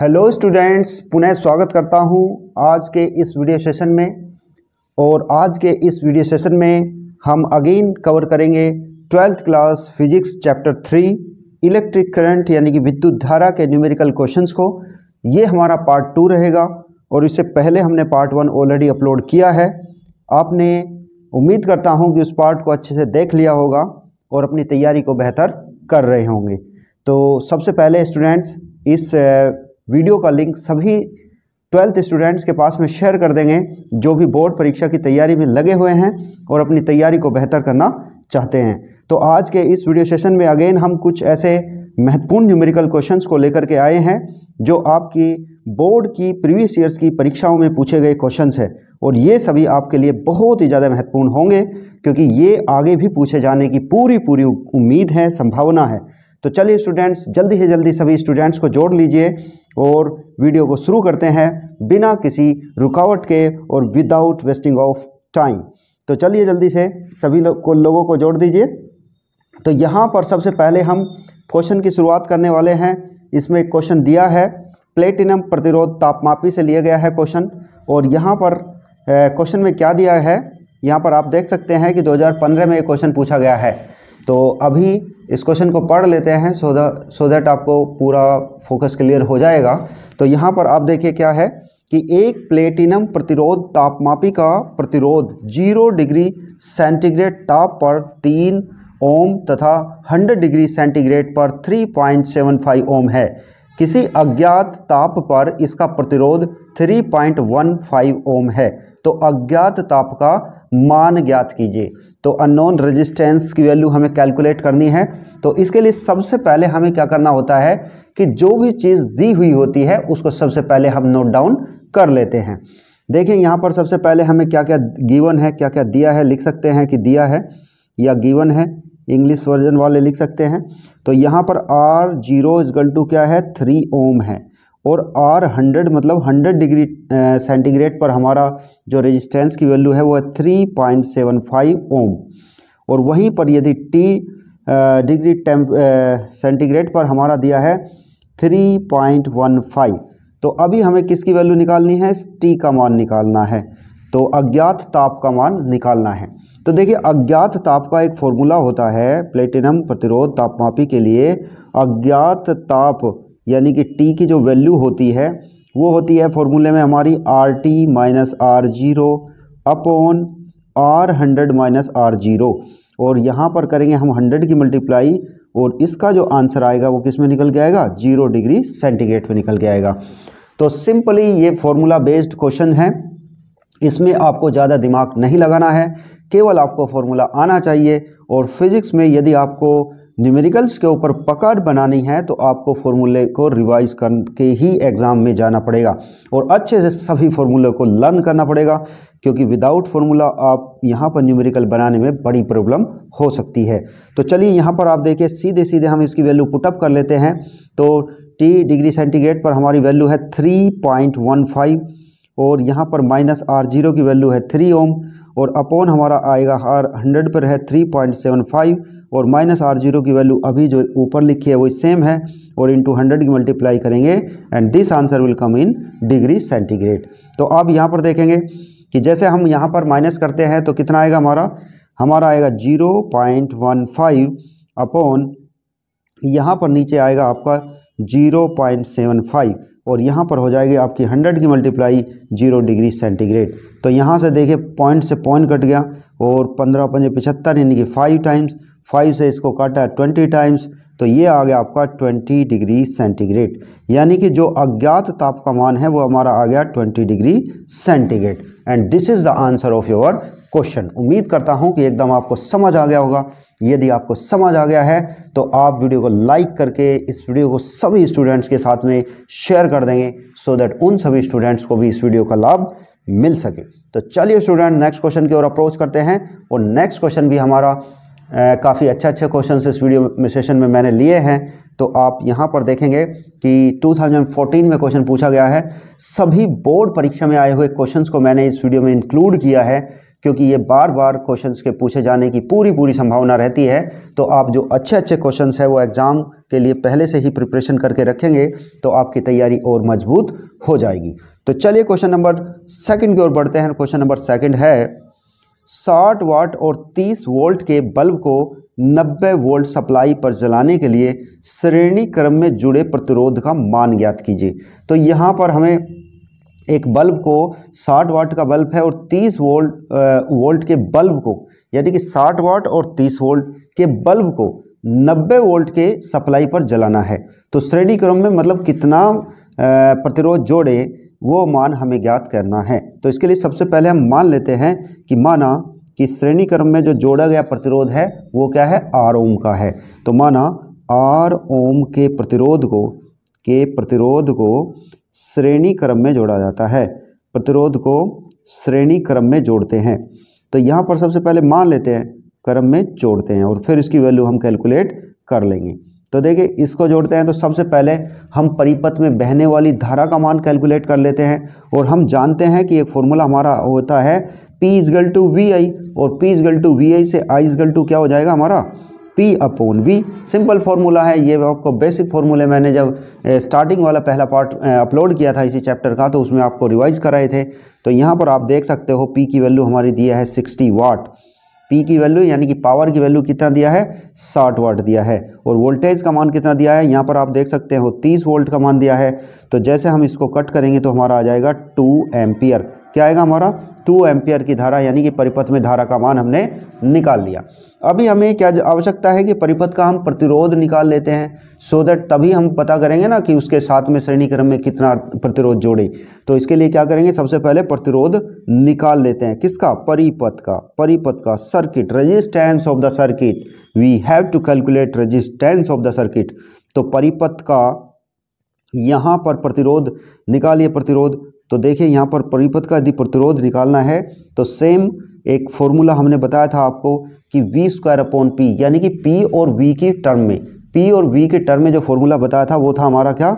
hello students पुनः स्वागत करता हूं आज के इस वीडियो सेशन में और आज के इस वीडियो सेशन में हम अगेन कवर करेंगे twelfth class physics chapter three electric current यानी कि विद्युत धारा के न्यूमेरिकल क्वेश्चंस को ये हमारा पार्ट टू रहेगा और इससे पहले हमने पार्ट वन ऑलरेडी अपलोड किया है आपने उम्मीद करता हूँ कि उस पार्ट को अच्छे से देख लिया होगा और अपनी तैयारी को बेहतर कर रहे होंगे तो सबसे पहले स्टूडेंट्स इस वीडियो का लिंक सभी ट्वेल्थ स्टूडेंट्स के पास में शेयर कर देंगे जो भी बोर्ड परीक्षा की तैयारी में लगे हुए हैं और अपनी तैयारी को बेहतर करना चाहते हैं तो आज के इस वीडियो सेशन में अगेन हम कुछ ऐसे महत्वपूर्ण न्यूमेरिकल क्वेश्चंस को लेकर के आए हैं जो आपकी बोर्ड की प्रीवियस ईयर्स की परीक्षाओं में पूछे गए क्वेश्चंस हैं और ये सभी आपके लिए बहुत ही ज़्यादा महत्वपूर्ण होंगे क्योंकि ये आगे भी पूछे जाने की पूरी पूरी उम्मीद है संभावना है तो चलिए स्टूडेंट्स जल्दी से जल्दी सभी स्टूडेंट्स को जोड़ लीजिए और वीडियो को शुरू करते हैं बिना किसी रुकावट के और विदाउट वेस्टिंग ऑफ टाइम तो चलिए जल्दी से सभी लो, को लोगों को जोड़ दीजिए तो यहाँ पर सबसे पहले हम क्वेश्चन की शुरुआत करने वाले हैं इसमें एक क्वेश्चन दिया है प्लेटिनम प्रतिरोध तापमापी से लिया गया है क्वेश्चन और यहाँ पर क्वेश्चन में क्या दिया है यहाँ पर आप देख सकते हैं कि 2015 में ये क्वेश्चन पूछा गया है तो अभी इस क्वेश्चन को पढ़ लेते हैं सो द सो दैट आपको पूरा फोकस क्लियर हो जाएगा तो यहाँ पर आप देखिए क्या है कि एक प्लेटिनम प्रतिरोध तापमापी का प्रतिरोध जीरो डिग्री सेंटीग्रेड ताप पर तीन ओम तथा हंड्रेड डिग्री सेंटीग्रेड पर three point seven five ohm है किसी अज्ञात ताप पर इसका प्रतिरोध three point one five ohm है तो अज्ञात ताप का मान ज्ञात कीजिए तो अननोन रेजिस्टेंस की वैल्यू हमें कैलकुलेट करनी है तो इसके लिए सबसे पहले हमें क्या करना होता है कि जो भी चीज़ दी हुई होती है उसको सबसे पहले हम नोट डाउन कर लेते हैं देखिए यहाँ पर सबसे पहले हमें क्या क्या गिवन है क्या क्या दिया है लिख सकते हैं कि दिया है या गिवन है इंग्लिश वर्जन वाले लिख सकते हैं तो यहाँ पर आर जीरो इजगल टू क्या है थ्री ओम है और आर हंड्रेड मतलब हंड्रेड डिग्री सेंटीग्रेड पर हमारा जो रेजिस्टेंस की वैल्यू है वो है three point seven five ohm और वहीं पर यदि टी डिग्री टेम्प सेंटीग्रेड पर हमारा दिया है थ्री पॉइंट वन फाइव तो अभी हमें किसकी वैल्यू निकालनी है टी का मान निकालना है तो अज्ञात ताप का मान निकालना है तो देखिए अज्ञात ताप का एक फॉर्मूला होता है प्लेटिनम प्रतिरोध तापमापी के लिए अज्ञात ताप यानी कि टी की जो वैल्यू होती है वो होती है फॉर्मूले में हमारी R T minus R zero upon R hundred minus R zero और यहाँ पर करेंगे हम हंड्रेड की मल्टीप्लाई और इसका जो आंसर आएगा वो किस में निकल के आएगा जीरो डिग्री सेंटीग्रेड में निकल के आएगा तो सिंपली ये फॉर्मूला बेस्ड क्वेश्चन है इसमें आपको ज़्यादा दिमाग नहीं लगाना है केवल आपको फॉर्मूला आना चाहिए और फिज़िक्स में यदि आपको न्यूमेरिकल्स के ऊपर पकड़ बनानी है तो आपको फॉर्मूले को रिवाइज करके ही एग्ज़ाम में जाना पड़ेगा और अच्छे से सभी फॉर्मूले को लर्न करना पड़ेगा क्योंकि विदाउट फॉर्मूला आप यहाँ पर न्यूमेरिकल बनाने में बड़ी प्रॉब्लम हो सकती है तो चलिए यहाँ पर आप देखिए सीधे सीधे हम इसकी वैल्यू पुटअप कर लेते हैं तो टी डिग्री सेंटीग्रेड पर हमारी वैल्यू है थ्री पॉइंट वन फाइव और यहाँ पर माइनस आर जीरो की वैल्यू है थ्री ओम और अपॉन हमारा आएगा आर हंड्रेड पर है थ्री पॉइंट सेवन फाइव और माइनस आर जीरो की वैल्यू अभी जो ऊपर लिखी है वही सेम है और इंटू हंड्रेड की मल्टीप्लाई करेंगे and this answer will come in degree centigrade तो अब यहाँ पर देखेंगे कि जैसे हम यहाँ पर माइनस करते हैं तो कितना आएगा हमारा हमारा आएगा zero point one five upon यहाँ पर नीचे आएगा आपका जीरो पॉइंट सेवन फाइव और यहाँ पर हो जाएगी आपकी हंड्रेड की मल्टीप्लाई जीरो डिग्री सेंटीग्रेड तो यहाँ से देखिए पॉइंट से पॉइंट कट गया और पंद्रह पंजे पचहत्तर यानी कि फाइव टाइम्स फाइव से इसको काटा ट्वेंटी टाइम्स तो ये आ गया आपका ट्वेंटी डिग्री सेंटीग्रेड यानी कि जो अज्ञात ताप का मान है वो हमारा आ गया twenty degree centigrade and this is the answer of your question उम्मीद करता हूँ कि एकदम आपको समझ आ गया होगा यदि आपको समझ आ गया है तो आप वीडियो को लाइक करके इस वीडियो को सभी स्टूडेंट्स के साथ में शेयर कर देंगे सो so दैट उन सभी स्टूडेंट्स को भी इस वीडियो का लाभ मिल सके तो चलिए स्टूडेंट नेक्स्ट क्वेश्चन की ओर अप्रोच करते हैं और नेक्स्ट क्वेश्चन भी हमारा काफ़ी अच्छे अच्छे क्वेश्चन इस वीडियो में सेशन में मैंने लिए हैं तो आप यहाँ पर देखेंगे कि 2014 में क्वेश्चन पूछा गया है सभी बोर्ड परीक्षा में आए हुए क्वेश्चंस को मैंने इस वीडियो में इंक्लूड किया है क्योंकि ये बार बार क्वेश्चंस के पूछे जाने की पूरी पूरी संभावना रहती है तो आप जो अच्छे अच्छे क्वेश्चन हैं वो एग्ज़ाम के लिए पहले से ही प्रिपरेशन करके रखेंगे तो आपकी तैयारी और मजबूत हो जाएगी तो चलिए क्वेश्चन नंबर सेकंड की ओर बढ़ते हैं क्वेश्चन नंबर सेकंड है साठ वाट और 30 वोल्ट के बल्ब को 90 वोल्ट सप्लाई पर जलाने के लिए श्रेणी क्रम में जुड़े प्रतिरोध का मान ज्ञात कीजिए तो यहाँ पर हमें एक बल्ब को 60 वाट का बल्ब है और 30 वोल्ट वोल्ट के बल्ब को यानी कि 60 वाट और 30 वोल्ट के बल्ब को 90 वोल्ट के सप्लाई पर जलाना है तो श्रेणी क्रम में मतलब कितना प्रतिरोध जोड़े वो मान हमें ज्ञात करना है तो इसके लिए सबसे पहले हम मान लेते हैं कि माना कि श्रेणी क्रम में जो जोड़ा गया प्रतिरोध है वो क्या है आर ओम का है तो माना आर ओम के प्रतिरोध को के प्रतिरोध को श्रेणी क्रम में जोड़ा जाता है प्रतिरोध को श्रेणी क्रम में जोड़ते हैं तो यहाँ पर सबसे पहले मान लेते हैं क्रम में जोड़ते हैं और फिर इसकी वैल्यू हम कैलकुलेट कर लेंगे तो देखिए इसको जोड़ते हैं तो सबसे पहले हम परिपथ में बहने वाली धारा का मान कैलकुलेट कर लेते हैं और हम जानते हैं कि एक फॉर्मूला हमारा होता है P गल टू वी आई और P गल टू वी आई से I गल टू क्या हो जाएगा हमारा P upon V simple formula है ये आपको बेसिक फार्मूले मैंने जब स्टार्टिंग वाला पहला पार्ट अपलोड किया था इसी चैप्टर का तो उसमें आपको रिवाइज कराए थे तो यहाँ पर आप देख सकते हो P की वैल्यू हमारी दिया है सिक्सटी वाट पी की वैल्यू यानी कि पावर की वैल्यू कितना दिया है 60 वाट दिया है और वोल्टेज का मान कितना दिया है यहाँ पर आप देख सकते हो 30 वोल्ट का मान दिया है तो जैसे हम इसको कट करेंगे तो हमारा आ जाएगा 2 एम्पियर क्या आएगा हमारा टू एम्पियर की धारा यानी कि परिपथ में धारा का मान हमने निकाल लिया अभी हमें क्या आवश्यकता है कि परिपथ का हम प्रतिरोध निकाल लेते हैं सो दैट तभी हम पता करेंगे ना कि उसके साथ में श्रेणी क्रम में कितना प्रतिरोध जोड़े तो इसके लिए क्या करेंगे सबसे पहले प्रतिरोध निकाल लेते हैं किसका परिपथ का परिपथ का circuit resistance of the circuit we have to calculate resistance of the circuit तो परिपथ का यहाँ पर प्रतिरोध निकालिए प्रतिरोध तो देखिए यहाँ पर परिपथ का यदि प्रतिरोध निकालना है तो सेम एक फॉर्मूला हमने बताया था आपको कि वी स्क्वायर अपॉन पी यानी कि पी और वी के टर्म में पी और वी के टर्म में जो फॉर्मूला बताया था वो था हमारा क्या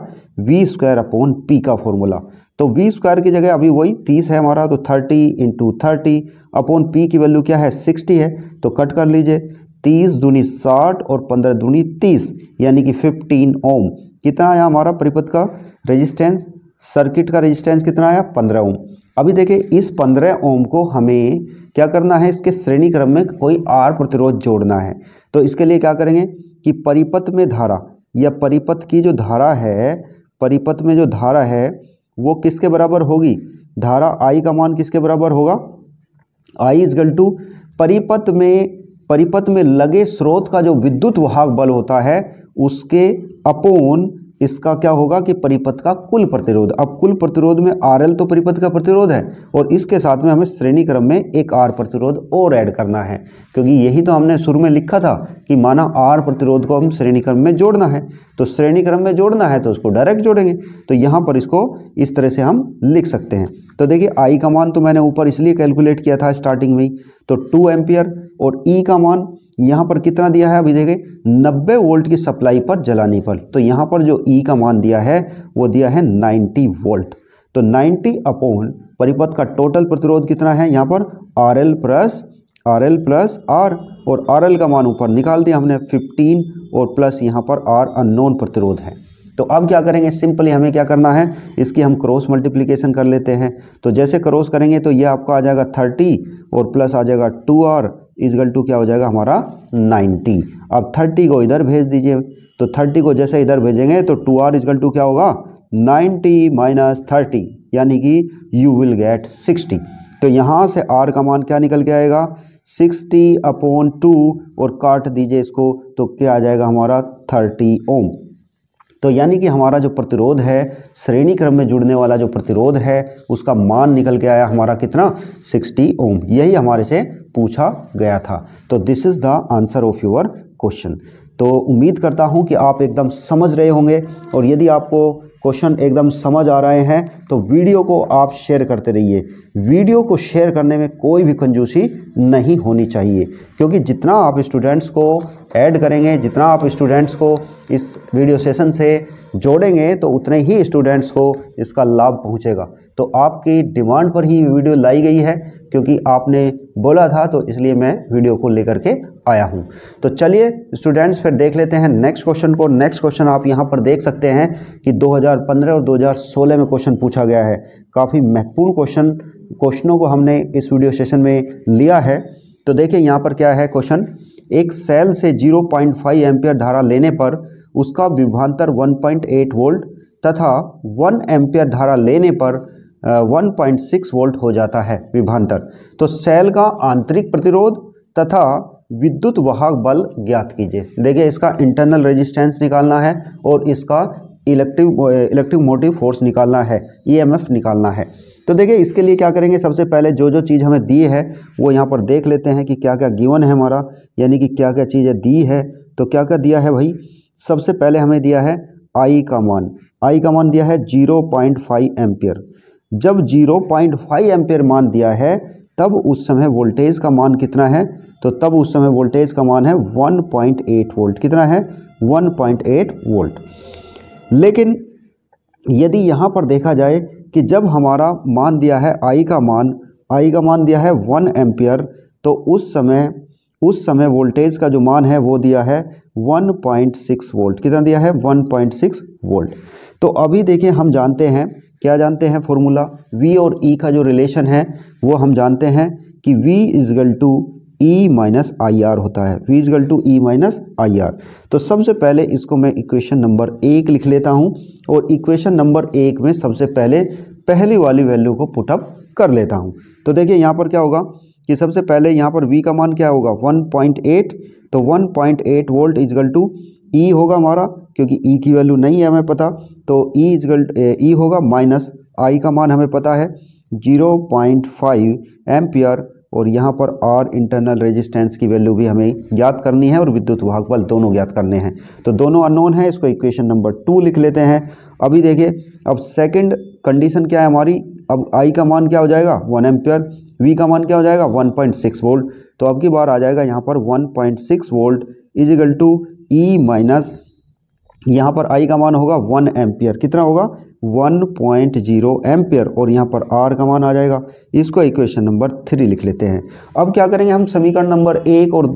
वी स्क्वायर अपॉन पी का फॉर्मूला तो वी स्क्वायर की जगह अभी वही तीस है हमारा तो thirty into thirty upon P की वैल्यू क्या है सिक्सटी है तो कट कर लीजिए तीस दूनी साठ और पंद्रह दूनी तीस यानी कि फिफ्टीन ओम कितना है हमारा परिपथ का रेजिस्टेंस सर्किट का रेजिस्टेंस कितना आया पंद्रह ओम अभी देखिए इस पंद्रह ओम को हमें क्या करना है इसके श्रेणी क्रम में कोई आर प्रतिरोध जोड़ना है तो इसके लिए क्या करेंगे कि परिपथ में धारा या परिपथ की जो धारा है परिपथ में जो धारा है वो किसके बराबर होगी धारा आई का मान किसके बराबर होगा आई इज गल टू परिपथ में परिपथ में लगे स्रोत का जो विद्युत वाहक बल होता है उसके अपोन इसका क्या होगा कि परिपथ का कुल प्रतिरोध अब कुल प्रतिरोध में आर एल तो परिपथ का प्रतिरोध है और इसके साथ में हमें श्रेणी क्रम में एक आर प्रतिरोध और ऐड करना है क्योंकि यही तो हमने शुरू में लिखा था कि माना आर प्रतिरोध को हम श्रेणी क्रम में जोड़ना है तो श्रेणी क्रम में जोड़ना है तो उसको डायरेक्ट जोड़ेंगे तो यहाँ पर इसको इस तरह से हम लिख सकते हैं तो देखिए आई का मान तो मैंने ऊपर इसलिए कैलकुलेट किया था स्टार्टिंग में तो टू एम्पियर और ई e का मान यहाँ पर कितना दिया है अभी देखें नब्बे वोल्ट की सप्लाई पर जलाने पर तो यहाँ पर जो ई e का मान दिया है वो दिया है नाइन्टी वोल्ट तो नाइन्टी अपोन परिपथ का टोटल प्रतिरोध कितना है यहाँ पर R L plus R L plus R और आर एल का मान ऊपर निकाल दिया हमने फिफ्टीन और प्लस यहाँ पर आर अननोन प्रतिरोध है तो अब क्या करेंगे सिंपली हमें क्या करना है इसकी हम क्रॉस मल्टीप्लिकेशन कर लेते हैं तो जैसे क्रॉस करेंगे तो ये आपका आ जाएगा थर्टी और प्लस आ जाएगा टू आर इजगल टू क्या हो जाएगा हमारा नाइन्टी अब थर्टी को इधर भेज दीजिए तो थर्टी को जैसे इधर भेजेंगे तो टू आर इजगल टू क्या होगा नाइन्टी माइनस थर्टी यानी कि यू विल गेट सिक्सटी तो यहाँ से आर का मान क्या निकल के आएगा सिक्सटी अपॉन टू और काट दीजिए इसको तो क्या आ जाएगा हमारा थर्टी ओम तो यानी कि हमारा जो प्रतिरोध है श्रेणी क्रम में जुड़ने वाला जो प्रतिरोध है उसका मान निकल के आया हमारा कितना 60 ओम यही हमारे से पूछा गया था तो this is the answer of your question तो उम्मीद करता हूँ कि आप एकदम समझ रहे होंगे और यदि आपको क्वेश्चन एकदम समझ आ रहे हैं तो वीडियो को आप शेयर करते रहिए वीडियो को शेयर करने में कोई भी कंजूसी नहीं होनी चाहिए क्योंकि जितना आप स्टूडेंट्स को ऐड करेंगे जितना आप स्टूडेंट्स को इस वीडियो सेशन से जोड़ेंगे तो उतने ही स्टूडेंट्स को इसका लाभ पहुँचेगा तो आपकी डिमांड पर ही वीडियो लाई गई है क्योंकि आपने बोला था तो इसलिए मैं वीडियो को लेकर के आया हूँ तो चलिए स्टूडेंट्स फिर देख लेते हैं नेक्स्ट क्वेश्चन को नेक्स्ट क्वेश्चन आप यहाँ पर देख सकते हैं कि 2015 और 2016 में क्वेश्चन पूछा गया है काफ़ी महत्वपूर्ण क्वेश्चन क्वेश्चनों को हमने इस वीडियो सेशन में लिया है तो देखिए यहाँ पर क्या है क्वेश्चन एक सेल से 0.5 पॉइंट धारा लेने पर उसका विभांतर 1.8 वोल्ट तथा 1 एम्पियर धारा लेने पर 1.6 वोल्ट हो जाता है विभांतर तो सेल का आंतरिक प्रतिरोध तथा विद्युत वाहक बल ज्ञात कीजिए देखिए इसका इंटरनल रेजिस्टेंस निकालना है और इसका इलेक्ट्रिक इलेक्ट्रिक मोटिव फोर्स निकालना है ईएमएफ e निकालना है तो देखिए इसके लिए क्या करेंगे सबसे पहले जो जो चीज़ हमें दी है वो यहाँ पर देख लेते हैं कि क्या क्या गिवन है हमारा यानी कि क्या क्या चीज़ें दी है तो क्या क्या दिया है भाई सबसे पहले हमें दिया है आई का मान आई का मान दिया है जीरो पॉइंट फाइव एम्पियर जब 0.5 पॉइंट मान दिया है तब उस समय वोल्टेज का मान कितना है तो तब उस समय वोल्टेज का मान है 1.8 वोल्ट कितना है 1.8 वोल्ट लेकिन यदि यहाँ पर देखा जाए कि जब हमारा मान दिया है आई का मान आई का मान दिया है वन एम्पियर तो उस समय उस समय वोल्टेज का जो मान है वो दिया है 1.6 वोल्ट कितना दिया है 1.6 वोल्ट तो अभी देखिए हम जानते हैं क्या जानते हैं फॉर्मूला V और E का जो रिलेशन है वो हम जानते हैं कि V equal to E minus I R होता है V equal to E minus I R तो सबसे पहले इसको मैं इक्वेशन नंबर एक लिख लेता हूँ और इक्वेशन नंबर एक में सबसे पहले पहली वाली वैल्यू को पुटअप कर लेता हूँ तो देखिए यहाँ पर क्या होगा कि सबसे पहले यहाँ पर वी का मान क्या होगा 1.8 तो 1.8 volt equal to E e होगा हमारा क्योंकि ई e की वैल्यू नहीं है हमें पता तो ई इजगल ई होगा माइनस आई का मान हमें पता है 0.5 पॉइंट और यहाँ पर आर इंटरनल रेजिस्टेंस की वैल्यू भी हमें ज्ञात करनी है और विद्युत वाहक बल दोनों ज्ञात करने हैं तो दोनों अननोन हैं इसको इक्वेशन नंबर टू लिख लेते हैं अभी देखिए अब सेकंड कंडीशन क्या है हमारी अब आई का मान क्या हो जाएगा वन एम्पियर वी का मान क्या हो जाएगा 1.6 वोल्ट तो अब की बार आ जाएगा यहाँ पर 1.6 volt equal to E e minus यहाँ पर आई का मान होगा वन एम्पियर कितना होगा वन पॉइंट जीरो एम्पियर और यहाँ पर आर का मान आ जाएगा इसको इक्वेशन नंबर थ्री लिख लेते हैं अब क्या करेंगे हम समीकरण नंबर एक और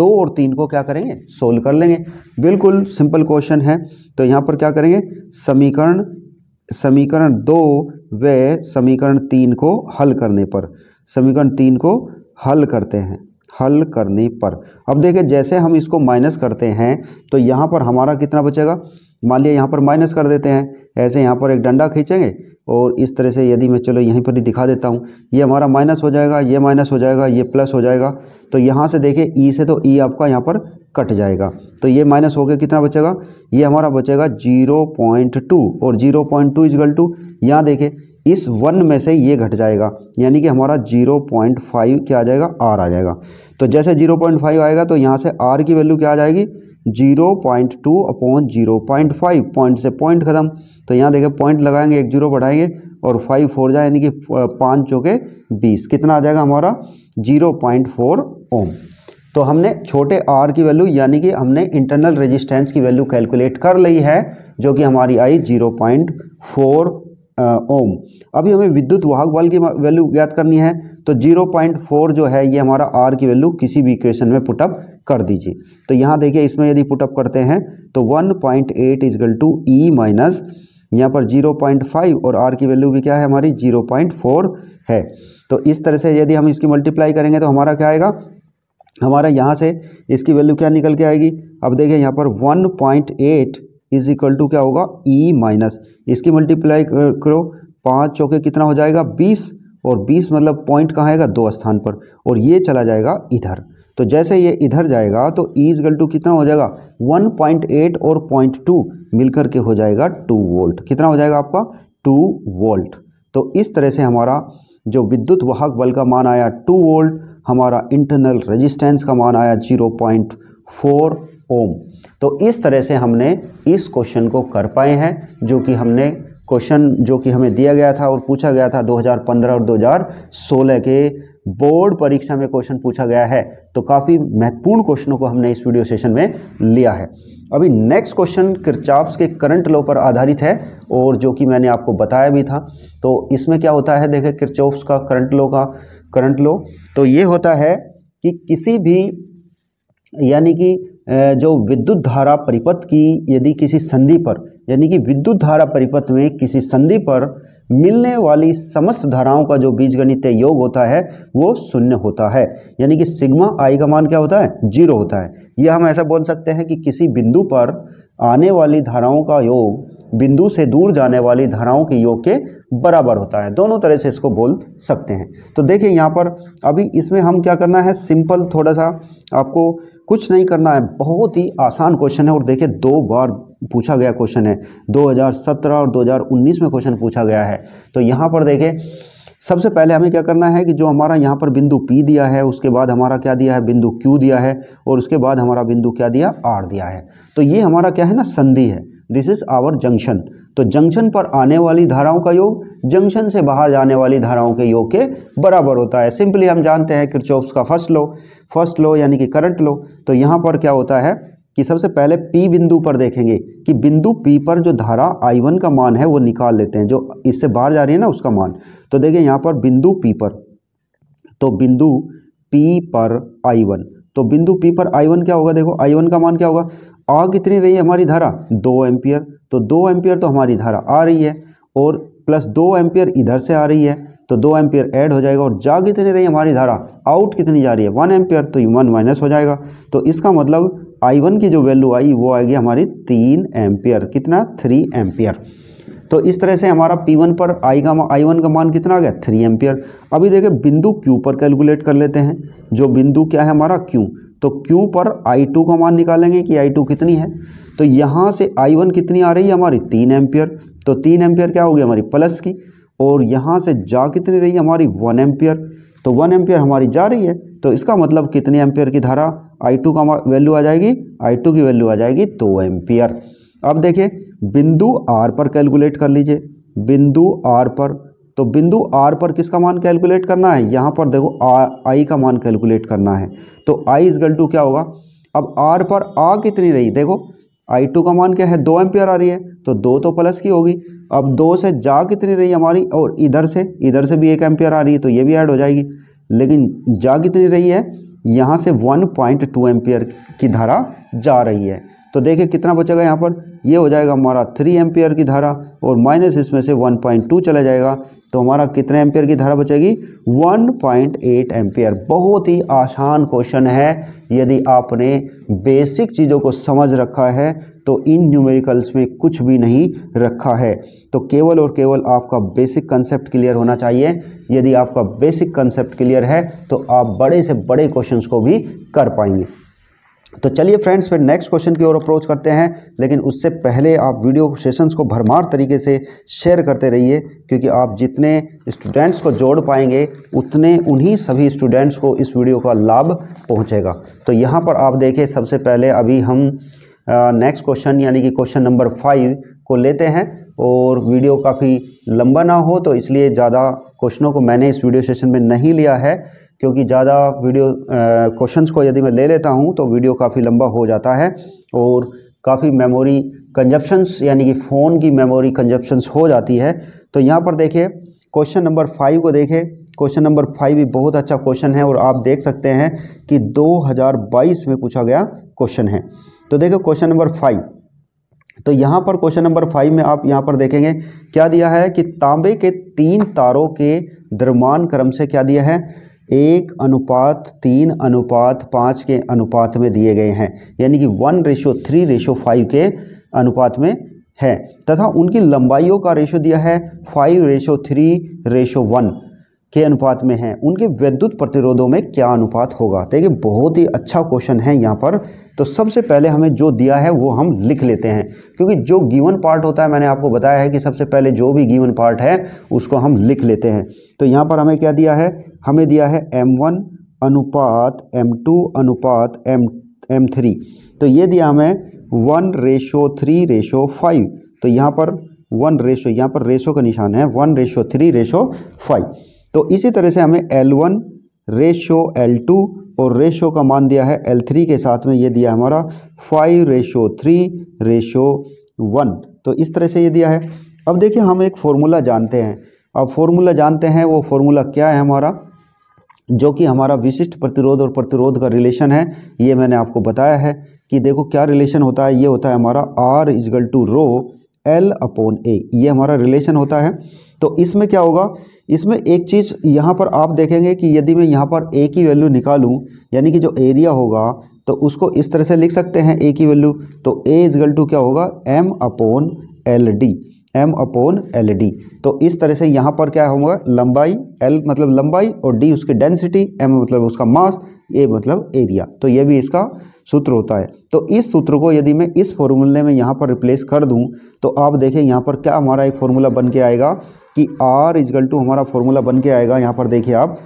दो और तीन को क्या करेंगे सोल्व कर लेंगे बिल्कुल सिंपल क्वेश्चन है तो यहाँ पर क्या करेंगे समीकरण समीकरण दो व समीकरण तीन को हल करने पर समीकरण तीन को हल करते हैं हल करने पर अब देखिए जैसे हम इसको माइनस करते हैं तो यहाँ पर हमारा कितना बचेगा मान लिया यहाँ पर माइनस कर देते हैं ऐसे यहाँ पर एक डंडा खींचेंगे और इस तरह से यदि मैं चलो यहीं पर ही दिखा देता हूँ ये हमारा माइनस हो जाएगा ये माइनस हो जाएगा ये प्लस हो जाएगा तो यहाँ से देखिए ई e से तो ई e आपका यहाँ पर कट जाएगा तो ये माइनस हो गया कितना बचेगा ये हमारा बचेगा जीरो पॉइंट टू और zero point two equal to यहाँ देखें इस वन में से ये घट जाएगा यानी कि हमारा जीरो पॉइंट फाइव क्या आ जाएगा आर आ जाएगा तो जैसे जीरो पॉइंट फाइव आएगा तो यहाँ से आर की वैल्यू क्या आ जाएगी zero point two upon zero point five point से पॉइंट खत्म तो यहाँ देखें पॉइंट लगाएंगे एक जीरो बढ़ाएंगे और फाइव फोर जाए यानी कि पाँच चौके बीस कितना आ जाएगा हमारा जीरो पॉइंट फोर ओम तो हमने छोटे आर की वैल्यू यानी कि हमने इंटरनल रेजिस्टेंस की वैल्यू कैलकुलेट कर ली है जो कि हमारी आई जीरो पॉइंट फोर ओम अभी हमें विद्युत वाहक बल की वैल्यू ज्ञात करनी है तो 0.4 जो है ये हमारा आर की वैल्यू किसी भी इक्वेशन में पुटअप कर दीजिए तो यहाँ देखिए इसमें यदि पुटअप करते हैं तो 1.8 point eight equal to E minus यहाँ पर 0.5 और आर की वैल्यू भी क्या है हमारी 0.4 है तो इस तरह से यदि हम इसकी मल्टीप्लाई करेंगे तो हमारा क्या आएगा हमारा यहाँ से इसकी वैल्यू क्या निकल के आएगी अब देखिए यहाँ पर एट इज इक्वल टू क्या होगा ई e माइनस इसकी मल्टीप्लाई करो पाँच चौके कितना हो जाएगा बीस और बीस मतलब पॉइंट कहाँ आएगा दो स्थान पर और ये चला जाएगा इधर तो जैसे ये इधर जाएगा तो ई गल टू कितना हो जाएगा वन पॉइंट एट और पॉइंट टू मिलकर के हो जाएगा टू वोल्ट कितना हो जाएगा आपका टू वोल्ट तो इस तरह से हमारा जो विद्युत वाहक बल का मान आया टू वोल्ट हमारा इंटरनल रेजिस्टेंस का मान आया जीरो पॉइंट फोर ओम तो इस तरह से हमने इस क्वेश्चन को कर पाए हैं जो कि हमने क्वेश्चन जो कि हमें दिया गया था और पूछा गया था 2015 और 2016 के बोर्ड परीक्षा में क्वेश्चन पूछा गया है तो काफ़ी महत्वपूर्ण क्वेश्चनों को हमने इस वीडियो सेशन में लिया है अभी नेक्स्ट क्वेश्चन किरचाप्स के करंट लॉ पर आधारित है और जो कि मैंने आपको बताया भी था तो इसमें क्या होता है देखें क्रचोप्स का करंट लॉ का करंट लॉ तो ये होता है कि किसी भी यानी कि जो विद्युत धारा परिपथ की यदि किसी संधि पर यानी कि विद्युत धारा परिपथ में किसी संधि पर मिलने वाली समस्त धाराओं का जो बीजगणितीय योग होता है वो शून्य होता है यानी कि सिग्मा आई का मान क्या होता है जीरो होता है यह हम ऐसा बोल सकते हैं कि किसी बिंदु पर आने वाली धाराओं का योग बिंदु से दूर जाने वाली धाराओं के योग के बराबर होता है दोनों तरह से इसको बोल सकते हैं तो देखिए यहाँ पर अभी इसमें हम क्या करना है सिंपल थोड़ा सा आपको कुछ नहीं करना है बहुत ही आसान क्वेश्चन है और देखिए दो बार पूछा गया क्वेश्चन है 2017 और 2019 में क्वेश्चन पूछा गया है तो यहाँ पर देखें सबसे पहले हमें क्या करना है कि जो हमारा यहाँ पर बिंदु P दिया है उसके बाद हमारा क्या दिया है बिंदु Q दिया है और उसके बाद हमारा बिंदु क्या दिया R दिया है तो ये हमारा क्या है ना संधि है दिस इज़ आवर जंक्शन तो जंक्शन पर आने वाली धाराओं का योग जंक्शन से बाहर जाने वाली धाराओं के योग के बराबर होता है सिंपली हम जानते हैं क्रिचोप्स का फर्स्ट लो फर्स्ट लो यानी कि करंट लो तो यहाँ पर क्या होता है कि सबसे पहले P बिंदु पर देखेंगे कि बिंदु P पर जो धारा I1 का मान है वो निकाल लेते हैं जो इससे बाहर जा रही है ना उसका मान तो देखिए यहाँ पर बिंदु P पर तो बिंदु P पर I1 तो बिंदु P पर I1 क्या होगा देखो I1 का मान क्या होगा आ कितनी रही है हमारी धारा दो एम्पियर तो दो एम्पियर तो हमारी धारा आ रही है और प्लस दो एम्पियर इधर से आ रही है तो दो एम्पियर ऐड हो जाएगा और जा कितनी रही हमारी धारा आउट कितनी जा रही है वन एम्पियर तो वन माइनस हो जाएगा तो इसका मतलब आई वन की जो वैल्यू आई वो आएगी हमारी तीन एम्पियर कितना थ्री एम्पियर तो इस तरह से हमारा पी वन पर आई का आई वन का मान कितना आ गया थ्री एम्पियर अभी देखें बिंदु क्यू पर कैलकुलेट कर लेते हैं जो बिंदु क्या है हमारा क्यू तो Q पर I2 का मान निकालेंगे कि I2 कितनी है तो यहाँ से I1 कितनी आ रही है हमारी तीन एम्पियर तो तीन एम्पियर क्या होगी हमारी प्लस की और यहाँ से जा कितनी रही है हमारी वन एम्पियर तो वन एम्पियर हमारी जा रही है तो इसका मतलब कितने एम्पियर की धारा I2 का वैल्यू आ जाएगी I2 की वैल्यू आ जाएगी दो तो एम्पियर अब देखिए बिंदु आर पर कैलकुलेट कर लीजिए बिंदु आर पर तो बिंदु आर पर किसका मान कैलकुलेट करना है यहाँ पर देखो आई का मान कैलकुलेट करना है तो आई इजगल टू क्या होगा अब आर पर आ कितनी रही देखो आई टू का मान क्या है दो एम्पियर आ रही है तो दो तो प्लस की होगी अब दो से जा कितनी रही हमारी और इधर से इधर से भी एक एम्पियर आ रही है तो ये भी ऐड हो जाएगी लेकिन जा कितनी रही है यहाँ से वन पॉइंट टू एम्पियर की धारा जा रही है तो देखिए कितना बचेगा यहाँ पर ये हो जाएगा हमारा थ्री एम्पियर की धारा और माइनस इसमें से वन पॉइंट टू चला जाएगा तो हमारा कितने एम्पियर की धारा बचेगी वन पॉइंट एट एम्पियर बहुत ही आसान क्वेश्चन है यदि आपने बेसिक चीज़ों को समझ रखा है तो इन न्यूमेरिकल्स में कुछ भी नहीं रखा है तो केवल और केवल आपका बेसिक कंसेप्ट क्लियर होना चाहिए यदि आपका बेसिक कंसेप्ट क्लियर है तो आप बड़े से बड़े क्वेश्चन को भी कर पाएंगे तो चलिए फ्रेंड्स फिर नेक्स्ट क्वेश्चन की ओर अप्रोच करते हैं लेकिन उससे पहले आप वीडियो सेशंस को भरमार तरीके से शेयर करते रहिए क्योंकि आप जितने स्टूडेंट्स को जोड़ पाएंगे उतने उन्हीं सभी स्टूडेंट्स को इस वीडियो का लाभ पहुंचेगा तो यहाँ पर आप देखें सबसे पहले अभी हम नेक्स्ट क्वेश्चन यानी कि क्वेश्चन नंबर फाइव को लेते हैं और वीडियो काफ़ी लंबा ना हो तो इसलिए ज़्यादा क्वेश्चनों को मैंने इस वीडियो सेशन में नहीं लिया है क्योंकि ज़्यादा वीडियो क्वेश्चंस को यदि मैं ले लेता हूँ तो वीडियो काफ़ी लंबा हो जाता है और काफ़ी मेमोरी कंजप्शंस यानी कि फ़ोन की मेमोरी कंजप्शंस हो जाती है तो यहाँ पर देखिए क्वेश्चन नंबर फाइव को देखें क्वेश्चन नंबर फाइव भी बहुत अच्छा क्वेश्चन है और आप देख सकते हैं कि 2022 में पूछा गया क्वेश्चन है तो देखो क्वेश्चन नंबर फाइव तो यहाँ पर क्वेश्चन नंबर फाइव में आप यहाँ पर देखेंगे क्या दिया है कि तांबे के तीन तारों के द्रमान क्रम से क्या दिया है एक अनुपात तीन अनुपात पाँच के अनुपात में दिए गए हैं यानी कि one ratio three ratio five के अनुपात में है तथा उनकी लंबाइयों का रेशो दिया है five ratio three ratio one के अनुपात में हैं उनके वैद्युत प्रतिरोधों में क्या अनुपात होगा तो ये बहुत ही अच्छा क्वेश्चन है यहाँ पर तो सबसे पहले हमें जो दिया है वो हम लिख लेते हैं क्योंकि जो गिवन पार्ट होता है मैंने आपको बताया है कि सबसे पहले जो भी गिवन पार्ट है उसको हम लिख लेते हैं तो यहाँ पर हमें क्या दिया है हमें दिया है एम वन अनुपात एम टू अनुपात एम एम थ्री तो ये दिया हमें one ratio three ratio five तो यहाँ पर वन रेशो यहाँ पर रेशो का निशान है one ratio three ratio five तो इसी तरह से हमें L one ratio L two और रेशो का मान दिया है एल थ्री के साथ में ये दिया हमारा five ratio three ratio one तो इस तरह से ये दिया है अब देखिए हम एक फार्मूला जानते हैं अब फार्मूला जानते हैं वो फार्मूला क्या है हमारा जो कि हमारा विशिष्ट प्रतिरोध और प्रतिरोध का रिलेशन है ये मैंने आपको बताया है कि देखो क्या रिलेशन होता है ये होता है हमारा R equal to rho L upon A ये हमारा रिलेशन होता है तो इसमें क्या होगा इसमें एक चीज़ यहाँ पर आप देखेंगे कि यदि मैं यहाँ पर ए की वैल्यू निकालूँ यानी कि जो एरिया होगा तो उसको इस तरह से लिख सकते हैं ए की वैल्यू तो ए इजगल टू क्या होगा M upon L D M upon L D तो इस तरह से यहाँ पर क्या होगा लंबाई एल मतलब लंबाई और डी उसकी डेंसिटी एम मतलब उसका मास ए मतलब एरिया तो ये भी इसका सूत्र होता है तो इस सूत्र को यदि मैं इस फॉर्मूले में यहाँ पर रिप्लेस कर दूँ तो आप देखें यहाँ पर क्या हमारा एक फॉर्मूला बन के आएगा कि आर इजगल टू हमारा फॉर्मूला बन के आएगा यहाँ पर देखिए आप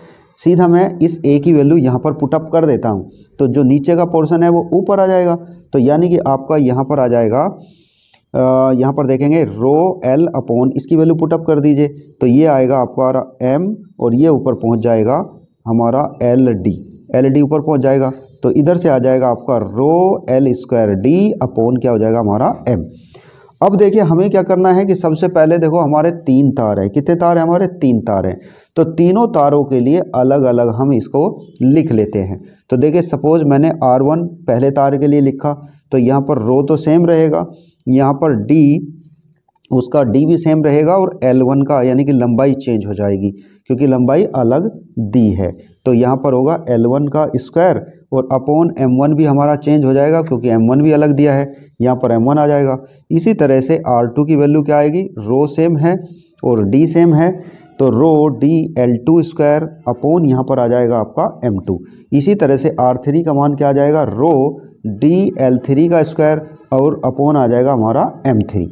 सीधा मैं इस ए की वैल्यू यहाँ पर पुटअप कर देता हूँ तो जो नीचे का पोर्सन है वो ऊपर आ जाएगा तो यानी कि आपका यहाँ पर आ जाएगा यहाँ पर देखेंगे रो एल अपॉन इसकी वैल्यू पुटअप कर दीजिए तो ये आएगा आपका एम और ये ऊपर पहुँच जाएगा हमारा एल डी एल डी ऊपर पहुँच जाएगा तो इधर से आ जाएगा आपका rho L square D upon क्या हो जाएगा हमारा एम अब देखिए हमें क्या करना है कि सबसे पहले देखो हमारे तीन तार हैं कितने तार हैं हमारे तीन तार हैं तो तीनों तारों के लिए अलग अलग हम इसको लिख लेते हैं तो देखिए सपोज मैंने आर वन पहले तार के लिए लिखा तो यहाँ पर रो तो सेम रहेगा यहाँ पर डी उसका डी भी सेम रहेगा और एल वन का यानी कि लंबाई चेंज हो जाएगी क्योंकि लंबाई अलग दी है तो यहाँ पर होगा एल वन का स्क्वायर और अपॉन एम वन भी हमारा चेंज हो जाएगा क्योंकि एम वन भी अलग दिया है यहाँ पर एम वन आ जाएगा इसी तरह से आर टू की वैल्यू क्या आएगी रो सेम है और डी सेम है तो rho D L two square upon यहाँ पर आ जाएगा आपका एम टू इसी तरह से आर थ्री का मान क्या आ जाएगा रो डी एल थ्री का स्क्वायर और अपोन आ जाएगा हमारा एम थ्री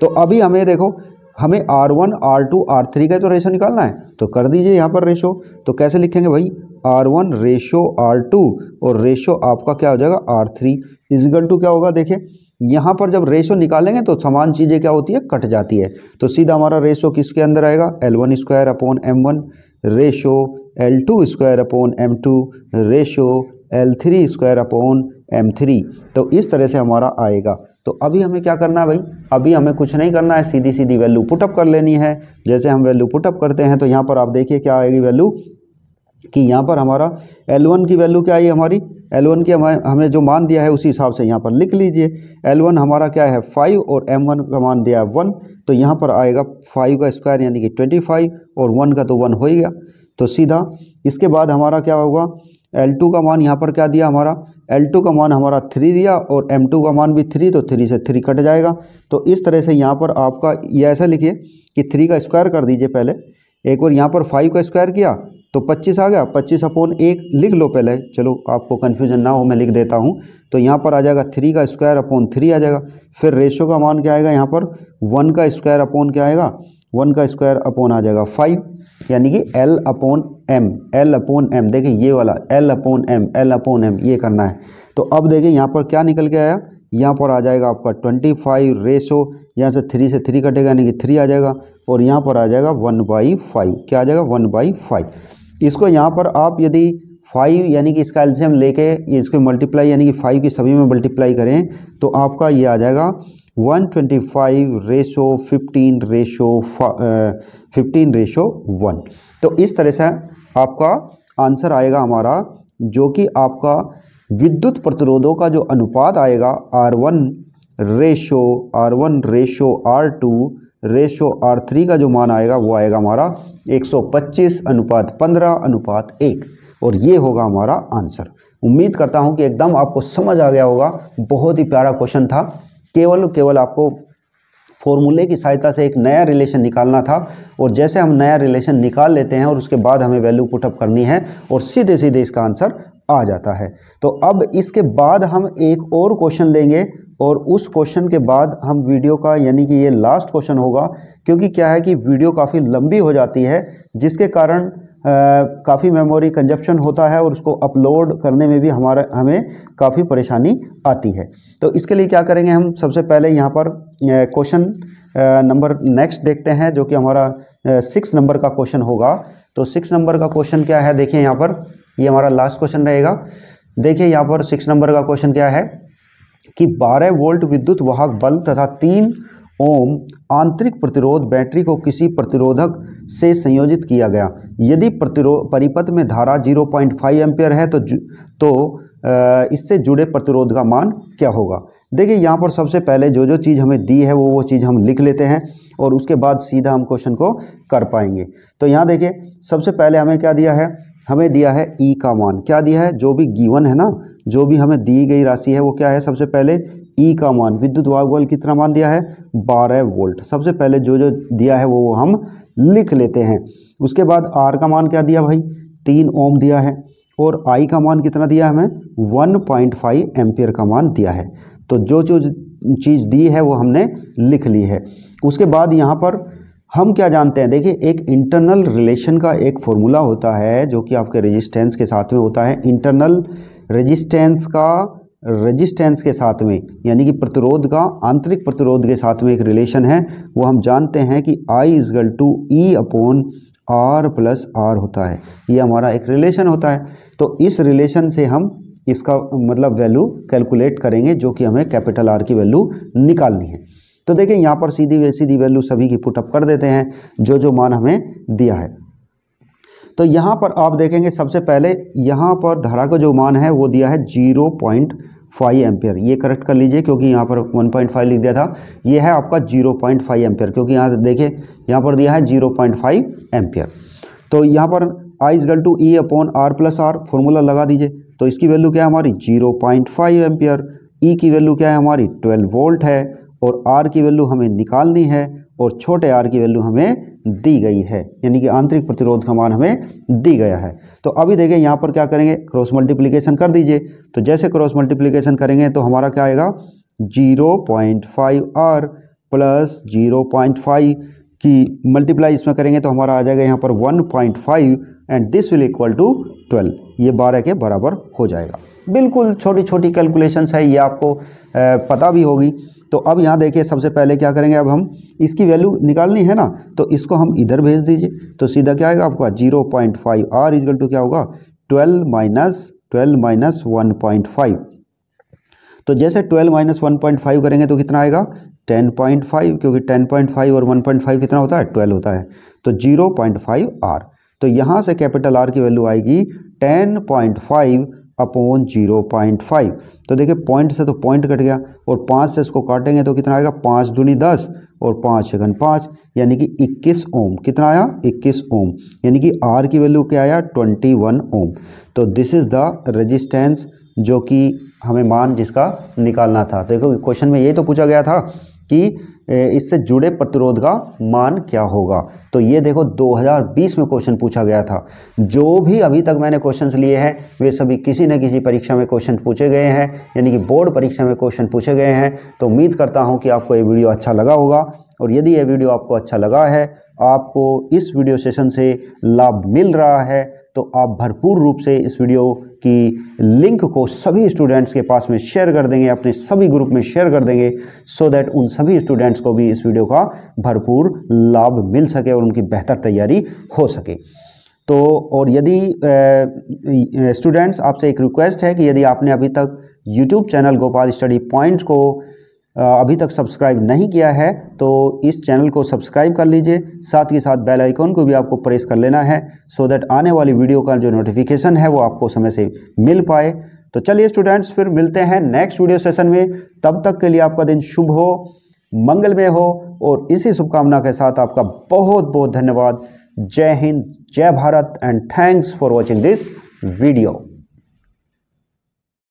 तो अभी हमें देखो हमें R one R two R three का तो रेशो निकालना है तो कर दीजिए यहाँ पर रेशो तो कैसे लिखेंगे भाई R one ratio R two और रेशो आपका क्या हो जाएगा आर थ्री इजिकल टू क्या होगा देखें यहाँ पर जब रेशो निकालेंगे तो समान चीज़ें क्या होती है कट जाती है तो सीधा हमारा रेशो किसके अंदर आएगा L one square upon M one ratio L two square upon M two ratio L three square upon M three तो इस तरह से हमारा आएगा तो अभी हमें क्या करना है भाई अभी हमें कुछ नहीं करना है सीधी सीधी वैल्यू पुटअप कर लेनी है जैसे हम वैल्यू पुटअप करते हैं तो यहाँ पर आप देखिए क्या आएगी वैल्यू कि यहाँ पर हमारा L1 की वैल्यू क्या आई हमारी L1 की हमें हमें जो मान दिया है उसी हिसाब से यहाँ पर लिख लीजिए L1 हमारा क्या है फाइव और M1 का मान दिया है वन तो यहाँ पर आएगा फाइव का स्क्वायर यानी कि ट्वेंटी फाइव और वन का तो वन हो ही गया तो सीधा इसके बाद हमारा क्या होगा L2 का मान यहाँ पर क्या दिया हमारा L2 का मान हमारा थ्री दिया और M2 का मान भी थ्री तो थ्री से थ्री कट जाएगा तो इस तरह से यहाँ पर आपका ये ऐसा लिखिए कि थ्री का स्क्वायर कर दीजिए पहले एक और यहाँ पर फाइव का स्क्वायर किया तो 25 आ गया 25 अपॉन एक लिख लो पहले चलो आपको कन्फ्यूजन ना हो मैं लिख देता हूँ तो यहाँ पर आ जाएगा थ्री का स्क्वायर अपॉन थ्री आ जाएगा फिर रेशो का मान क्या आएगा यहाँ पर वन का स्क्वायर अपॉन क्या आएगा वन का स्क्वायर अपॉन आ जाएगा फाइव यानी कि L upon M L upon M देखिए ये वाला L upon M L upon M ये करना है तो अब देखिए यहाँ पर क्या निकल के आया यहाँ पर आ जाएगा आपका ट्वेंटी फाइव रेशो यहाँ से थ्री से थ्री कटेगा यानी कि थ्री आ जाएगा और यहाँ पर आ जाएगा वन बाई फाइव क्या आ जाएगा वन बाई फाइव इसको यहाँ पर आप यदि फाइव यानी कि इसका एल्शियम लेके इसको मल्टीप्लाई यानी कि फाइव की सभी में मल्टीप्लाई करें तो आपका ये आ जाएगा one twenty five ratio fifteen ratio fifteen ratio one तो इस तरह से आपका आंसर आएगा हमारा जो कि आपका विद्युत प्रतिरोधों का जो अनुपात आएगा R one ratio R one ratio R two ratio R three का जो मान आएगा वो आएगा हमारा 125 अनुपात 15 अनुपात एक और ये होगा हमारा आंसर उम्मीद करता हूँ कि एकदम आपको समझ आ गया होगा बहुत ही प्यारा क्वेश्चन था केवल केवल आपको फॉर्मूले की सहायता से एक नया रिलेशन निकालना था और जैसे हम नया रिलेशन निकाल लेते हैं और उसके बाद हमें वैल्यू पुटअप करनी है और सीधे सीधे इसका आंसर आ जाता है तो अब इसके बाद हम एक और क्वेश्चन लेंगे और उस क्वेश्चन के बाद हम वीडियो का यानी कि ये लास्ट क्वेश्चन होगा क्योंकि क्या है कि वीडियो काफ़ी लंबी हो जाती है जिसके कारण काफ़ी मेमोरी कंजप्शन होता है और उसको अपलोड करने में भी हमारा हमें काफ़ी परेशानी आती है तो इसके लिए क्या करेंगे हम सबसे पहले यहाँ पर क्वेश्चन नंबर नेक्स्ट देखते हैं जो कि हमारा सिक्स नंबर का क्वेश्चन होगा तो सिक्स नंबर का क्वेश्चन क्या है देखिए यहाँ पर ये यह हमारा लास्ट क्वेश्चन रहेगा देखिए यहाँ पर सिक्स नंबर का क्वेश्चन क्या है कि 12 वोल्ट विद्युत वाहक बल तथा तीन ओम आंतरिक प्रतिरोध बैटरी को किसी प्रतिरोधक से संयोजित किया गया यदि प्रतिरोध परिपथ में धारा 0.5 पॉइंट है तो तो इससे जुड़े प्रतिरोध का मान क्या होगा देखिए यहाँ पर सबसे पहले जो जो चीज़ हमें दी है वो वो चीज़ हम लिख लेते हैं और उसके बाद सीधा हम क्वेश्चन को कर पाएंगे तो यहाँ देखिए सबसे पहले हमें क्या दिया है हमें दिया है ई e का मान क्या दिया है जो भी गीवन है ना जो भी हमें दी गई राशि है वो क्या है सबसे पहले ई e का मान विद्युत वाहक बल कितना मान दिया है 12 वोल्ट सबसे पहले जो जो दिया है वो वो हम लिख लेते हैं उसके बाद आर का मान क्या दिया भाई तीन ओम दिया है और आई का मान कितना दिया हमें वन पॉइंट फाइव एम्पियर का मान दिया है तो जो जो चीज़ दी है वो हमने लिख ली है उसके बाद यहाँ पर हम क्या जानते हैं देखिए एक इंटरनल रिलेशन का एक फॉर्मूला होता है जो कि आपके रेजिस्टेंस के साथ में होता है इंटरनल रेजिस्टेंस का रेजिस्टेंस के साथ में यानी कि प्रतिरोध का आंतरिक प्रतिरोध के साथ में एक रिलेशन है वो हम जानते हैं कि I equal to E upon R plus R होता है ये हमारा एक रिलेशन होता है तो इस रिलेशन से हम इसका मतलब वैल्यू कैलकुलेट करेंगे जो कि हमें कैपिटल आर की वैल्यू निकालनी है तो देखिए यहाँ पर सीधी सीधी वैल्यू सभी की पुटअप कर देते हैं जो जो मान हमें दिया है तो यहाँ पर आप देखेंगे सबसे पहले यहाँ पर धारा का जो मान है वो दिया है जीरो पॉइंट फाइव एम्पियर ये करेक्ट कर लीजिए क्योंकि यहाँ पर वन पॉइंट फाइव लिख दिया था ये है आपका जीरो पॉइंट फाइव एम्पियर क्योंकि यहाँ देखिए यहाँ पर दिया है जीरो पॉइंट फाइव एम्पियर तो यहाँ पर I equal to E upon R plus R formula लगा दीजिए तो इसकी वैल्यू क्या है हमारी zero point five ampere E e की वैल्यू क्या है हमारी ट्वेल्व वोल्ट है और आर की वैल्यू हमें निकालनी है और छोटे आर की वैल्यू हमें दी गई है यानी कि आंतरिक प्रतिरोध का मान हमें दी गया है तो अभी देखें यहाँ पर क्या करेंगे क्रॉस मल्टीप्लिकेशन कर दीजिए तो जैसे क्रॉस मल्टीप्लिकेशन करेंगे तो हमारा क्या आएगा zero point five R plus zero point five की मल्टीप्लाई इसमें करेंगे तो हमारा आ जाएगा यहाँ पर one point five and this will equal to twelve ये बारह के बराबर हो जाएगा बिल्कुल छोटी छोटी कैलकुलेशन है ये आपको पता भी होगी तो अब यहाँ देखिए सबसे पहले क्या करेंगे अब हम इसकी वैल्यू निकालनी है ना तो इसको हम इधर भेज दीजिए तो सीधा क्या आएगा आपका zero point five R equal to क्या होगा twelve minus twelve minus one point five तो जैसे twelve minus one point five करेंगे तो कितना आएगा टेन पॉइंट फाइव क्योंकि टेन पॉइंट फाइव और वन पॉइंट फाइव कितना होता है ट्वेल्व होता है तो जीरो पॉइंट फाइव आर तो यहाँ से कैपिटल आर की वैल्यू आएगी ten point five upon zero point five तो देखिए पॉइंट से तो पॉइंट कट गया और पाँच से इसको काटेंगे तो कितना आएगा पाँच दूनी दस और पाँच छगन पाँच यानी कि इक्कीस ओम कितना आया इक्कीस ओम यानी कि आर की वैल्यू क्या आया ट्वेंटी वन ओम तो दिस इज़ द रजिस्टेंस जो कि हमें मान जिसका निकालना था देखो क्वेश्चन में ये तो पूछा गया था कि इससे जुड़े प्रतिरोध का मान क्या होगा तो ये देखो 2020 में क्वेश्चन पूछा गया था जो भी अभी तक मैंने क्वेश्चंस लिए हैं वे सभी किसी न किसी परीक्षा में क्वेश्चन पूछे गए हैं यानी कि बोर्ड परीक्षा में क्वेश्चन पूछे गए हैं तो उम्मीद करता हूँ कि आपको ये वीडियो अच्छा लगा होगा और यदि ये वीडियो आपको अच्छा लगा है आपको इस वीडियो सेशन से लाभ मिल रहा है तो आप भरपूर रूप से इस वीडियो की लिंक को सभी स्टूडेंट्स के पास में शेयर कर देंगे अपने सभी ग्रुप में शेयर कर देंगे सो so दैट उन सभी स्टूडेंट्स को भी इस वीडियो का भरपूर लाभ मिल सके और उनकी बेहतर तैयारी हो सके तो और यदि स्टूडेंट्स आपसे एक रिक्वेस्ट है कि यदि आपने अभी तक YouTube channel Gopal study point को अभी तक सब्सक्राइब नहीं किया है तो इस चैनल को सब्सक्राइब कर लीजिए साथ ही साथ बेल आइकॉन को भी आपको प्रेस कर लेना है सो so दैट आने वाली वीडियो का जो नोटिफिकेशन है वो आपको समय से मिल पाए तो चलिए स्टूडेंट्स फिर मिलते हैं नेक्स्ट वीडियो सेशन में तब तक के लिए आपका दिन शुभ हो मंगलमय हो और इसी शुभकामना के साथ आपका बहुत बहुत धन्यवाद जय हिंद जय Bharat and thanks for watching this video